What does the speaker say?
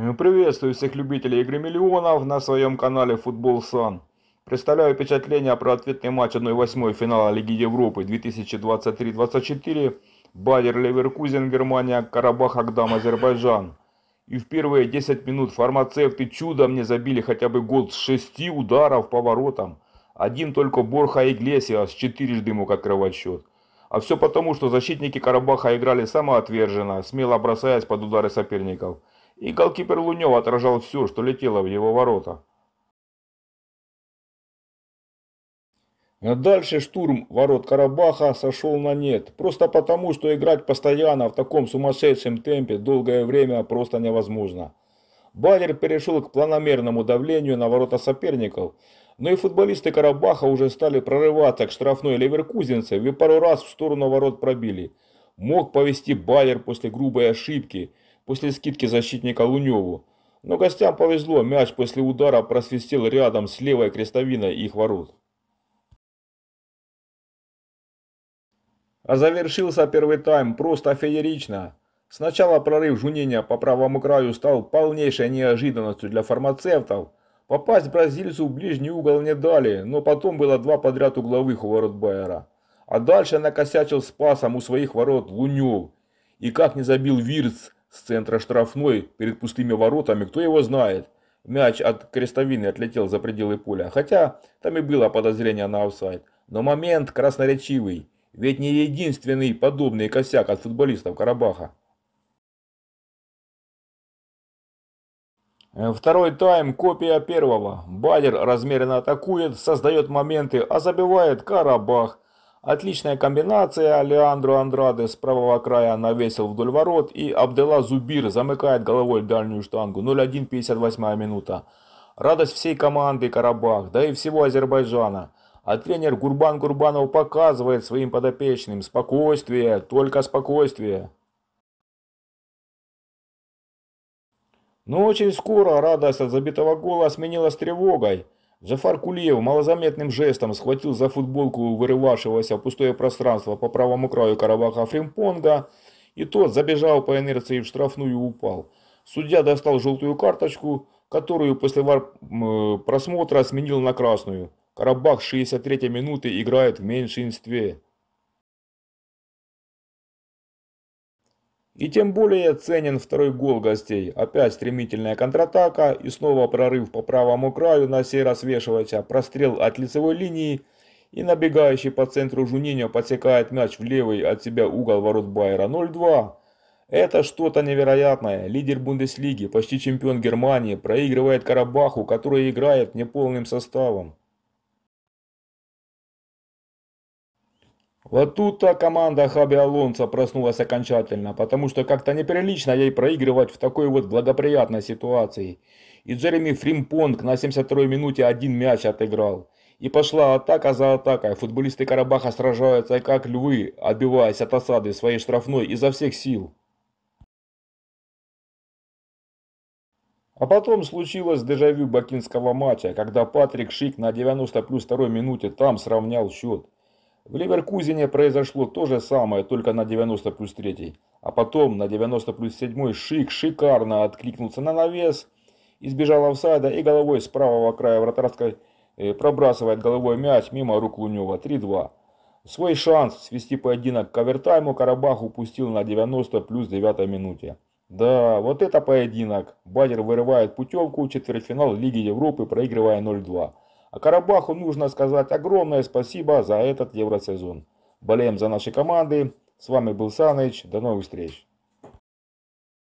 Э, приветствую всех любителей игры миллионов на своем канале Футбол Сан. Представляю впечатление про ответный матч 1-8 финала Лиги Европы 2023-24 Байер Леверкузен Германия, Карабах Агдам Азербайджан. И в первые 10 минут фармацевты чудом не забили хотя бы гол с 6 ударов по воротам. Один только Борха Иглесиас четырежды мог открывать счет. А все потому, что защитники Карабаха играли самоотверженно, смело бросаясь под удары соперников – и голкипер Лунева отражал все, что летело в его ворота. А дальше штурм ворот Карабаха сошел на нет, просто потому, что играть постоянно в таком сумасшедшем темпе долгое время просто невозможно. Байер перешел к планомерному давлению на ворота соперников, но ну и футболисты Карабаха уже стали прорываться к штрафной Леверкузенцев и пару раз в сторону ворот пробили. Мог повести Байер после грубой ошибки – после скидки защитника Луневу. Но гостям повезло, мяч после удара просвистел рядом с левой крестовиной их ворот. А завершился первый тайм просто феерично. Сначала прорыв Жунения по правому краю стал полнейшей неожиданностью для фармацевтов. Попасть бразильцу в ближний угол не дали, но потом было два подряд угловых у ворот Байера. А дальше накосячил с пасом у своих ворот Лунёв И как не забил Вирц, с центра штрафной, перед пустыми воротами, кто его знает. Мяч от крестовины отлетел за пределы поля, хотя там и было подозрение на офсайд. Но момент красноречивый, ведь не единственный подобный косяк от футболистов Карабаха. Второй тайм, копия первого. Бадер размеренно атакует, создает моменты, а забивает Карабах. Отличная комбинация. Леандро Андраде с правого края навесил вдоль ворот. И Абдела Зубир замыкает головой дальнюю штангу. 0-1-58 минута. Радость всей команды Карабах, да и всего Азербайджана. А тренер Гурбан Гурбанов показывает своим подопечным спокойствие, только спокойствие. Но очень скоро радость от забитого гола сменилась тревогой. Зафар Кулиев малозаметным жестом схватил за футболку вырывавшегося в пустое пространство по правому краю Карабаха Фримпонга, и тот забежал по инерции в штрафную упал. Судья достал желтую карточку, которую после просмотра сменил на красную. Карабах 63 минуты играет в меньшинстве. И тем более ценен второй гол гостей. Опять стремительная контратака и снова прорыв по правому краю, на сей раз прострел от лицевой линии. И набегающий по центру Жуниньо подсекает мяч в левый от себя угол ворот Байера 0-2. Это что-то невероятное. Лидер Бундеслиги, почти чемпион Германии, проигрывает Карабаху, который играет неполным составом. Вот тут-то команда Хаби Алонса проснулась окончательно, потому что как-то неприлично ей проигрывать в такой вот благоприятной ситуации. И Джереми Фримпонг на 72-й минуте один мяч отыграл. И пошла атака за атакой. Футболисты Карабаха сражаются как львы, отбиваясь от осады своей штрафной изо всех сил. А потом случилось дежавю бакинского матча, когда Патрик Шик на 90 плюс 2 минуте там сравнял счет. В Леверкузине произошло то же самое, только на 90 плюс 3. А потом на 90 плюс 7 Шик шикарно откликнулся на навес, избежал офсайда и головой с правого края вратарской э, пробрасывает головой мяч мимо рук Лунева 3-2. Свой шанс свести поединок к овертайму Карабах упустил на 90 плюс 9 минуте. Да, вот это поединок. Бадер вырывает путевку в четвертьфинал Лиги Европы, проигрывая 0-2. А Карабаху нужно сказать огромное спасибо за этот евросезон. Болеем за наши команды. С вами был Саныч. До новых встреч.